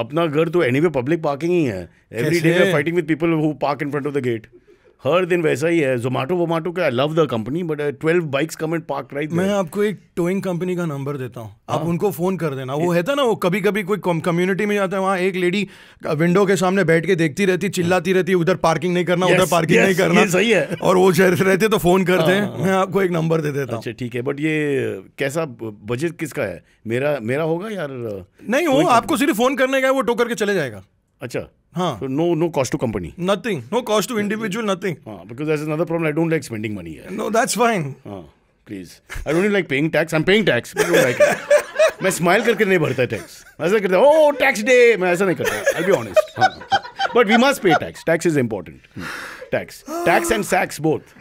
अपना घर तो एनी वे पब्लिक पार्किंग ही है every day fighting with people who park in front of the gate हर दिन वैसा ही है जोमेटो वोमाटो का I love the company but twelve bikes come and park right मैं आपको एक टोइंग कंपनी का नंबर देता हूँ आप हाँ। उनको फ़ोन कर देना वो है था ना वो कभी कभी कोई कम्युनिटी में जाता है वहाँ एक लेडी विंडो uh, के सामने बैठ के देखती रहती चिल्लाती रहती उधर पार्किंग नहीं करना उधर पार्किंग नहीं करना सही है और वो शहर से रहते तो फ़ोन करते हैं हाँ। मैं आपको एक नंबर दे देता अच्छा ठीक है बट ये कैसा बजट किसका है मेरा मेरा होगा यार uh, नहीं वो आपको सिर्फ फ़ोन करने का है वो टोकर के चले जाएगा अच्छा Huh. So no, no cost to company. Nothing. No cost to individual. Nothing. Uh, because that's another problem. I don't like spending money. Here. No, that's fine. Uh, please. I don't even like paying tax. I'm paying tax. but I don't like it. मैं smile करके नहीं भरता tax ऐसा करता ओ tax day मैं ऐसा नहीं करता I be honest but we must pay tax tax is important tax tax and sex both